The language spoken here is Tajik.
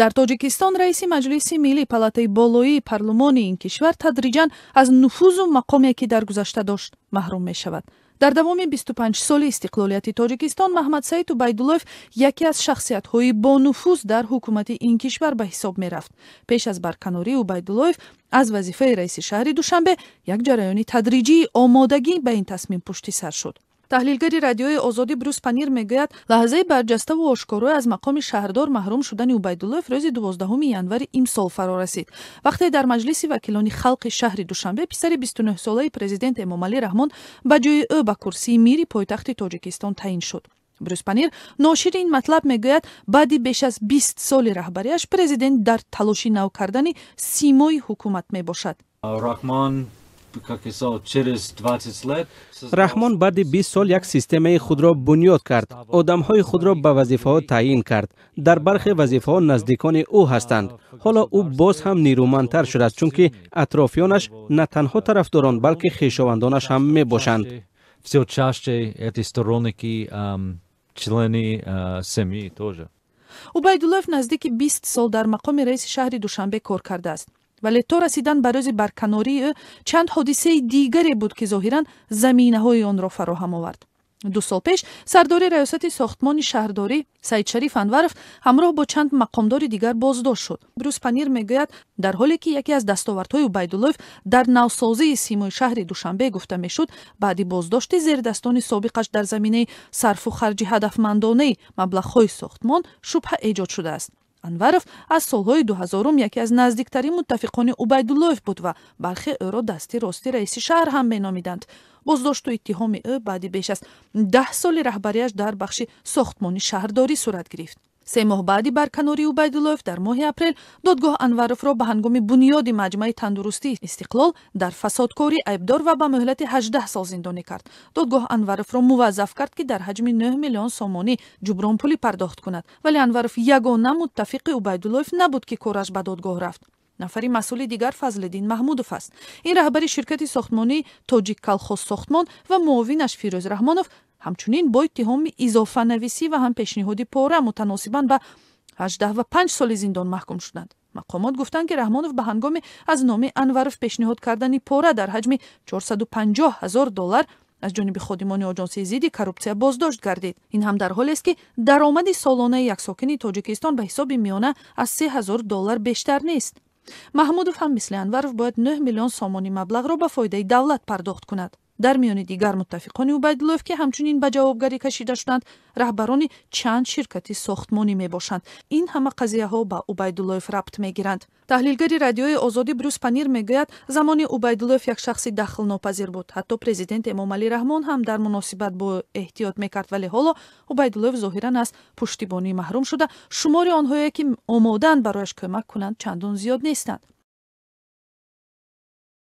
дар тоҷикистон раиси маҷлиси миллӣ палатаи болоии парлумони ин кишвар тадриҷан аз нуфузу мақоме ки дар гузашта дошт маҳрум мешавад дар давоми бисту панҷ соли истиқлолияти тоҷикистон маҳмадсаид убайдуллоев яке аз шахсиятҳои бонуфуз дар ҳукумати ин кишвар ба ҳисоб мерафт пеш аз барканории убайдуллоев аз вазифаи раиси шаҳри душанбе як ҷараёни тадриҷии омодагӣ ба ин тасмим пушти сар шуд таҳлилгари радиои озодӣ брюс панир мегӯяд лаҳзаи барҷаставу ошкоро аз мақоми шаҳрдор маҳрум шудани убайдуллоев рӯзи 12 январи имсол фаро расид вақте дар маҷлиси вакилони халқи шаҳри душанбе писари 29-солаи президент эмомалӣ раҳмон ба ҷои ӯ ба курсии мири пойтахти тоҷикистон таъин шуд брюс панир ношири ин матлаб мегӯяд баъди беш аз бист соли раҳбарияш президент дар талоши нав кардани симои ҳукумат мебошад э, раҳмон баъди бист сол як системаи худро бунёд кард одамҳои худро ба вазифаҳо таъин кард дар бархе вазифаҳо наздикони ӯ ҳастанд ҳоло ӯ боз ҳам нерӯмандтар шудааст чунки атрофиёнаш на танҳо тарафдорон балки хешовандонаш ҳам мебошанд члени семи тоже убайдуллоев наздики бист сол дар мақоми раиси шаҳри душанбе кор кардааст вале то расидан ба рӯзи барканории ӯ чанд ҳодисаи дигаре буд ки зоҳиран заминаҳои онро фароҳам овард ду сол пеш сардори раёсати сохтмони шаҳрдорӣ саидшариф анваров ҳамроҳ бо чанд мақомдори дигар боздошт шуд брус панир мегӯяд дар ҳоле ки яке аз дастовардҳои убайдуллоев дар навсозии симои шаҳри душанбе гуфта мешуд баъди боздошти зердастони собиқаш дар заминаи сарфу харҷи ҳадафмандонаи маблағҳои сохтмон шубҳа эҷод шудааст анваров аз солҳои дуҳазорум яке аз наздиктарин муттафиқони убайдуллоев буд ва бархе ӯро дасти рости раиси шаҳр ҳам меномиданд боздошту иттиҳоми ӯ баъди беш аз даҳ соли раҳбарияш дар бахши сохтмони шаҳрдорӣ сурат гирифт се моҳ баъди барканори убайдуллоев дар моҳи апрел додгоҳ анваровро ба ҳангоми бунёди маҷмаи тандурустӣ истиқлол дар фасодкорӣ айбдор ва ба муҳлати 18 сол зиндонӣ кард додгоҳ анваровро муваззаф кард ки дар ҳаҷми 9 миллион сомонӣ ҷубронпулӣ пардохт кунад вале анваров ягона муттафиқи убайдуллоев набуд ки кораш ба додгоҳ рафт нафари масъули дигар фазлиддин маҳмудов аст ин раҳбари ширкати сохтмонии тоҷик калхоз сохтмон ва муовинаш фирӯз раҳмонов ҳамчунин бо иттиҳоми изофанависӣ ва ҳампешниҳоди пора мутаносибан ба ҳаждаҳ ва панҷ соли зиндон маҳкум шуданд мақомот гуфтанд ки раҳмонов ба ҳангоми аз номи анваров пешниҳод кардани пора дар ҳаҷми 450 ҳазор доллар аз ҷониби ходимони оҷонсии зидди коррупсия боздошт гардид ин ҳам дар ҳолест ки даромади солонаи як сокини тоҷикистон ба ҳисоби миёна аз 3 ҳазор доллар бештар нест маҳмудов ҳам мисли анваров бояд нӯҳ миллион сомони маблағро ба фоидаи давлат пардохт кунад дар миёни дигар муттафиқони убайдуллоев ки ҳамчунин ба ҷавобгарӣ кашида шуданд раҳбарони чанд ширкати сохтмонӣ мебошанд ин ҳама қазияҳо ба убайдуллоев рабт мегиранд таҳлилгари радиои озодӣ брюс панир мегӯяд замони убайдуллоев як шахси дахлнопазир буд ҳатто президент эмомалӣ раҳмон ҳам дар муносибат бо эҳтиёт мекард вале ҳоло убайдуллоев зоҳиран аз пуштибонӣ маҳрум шуда шумори онҳое ки омодаанд барояш кӯмак кунанд чандон зиёд нестанд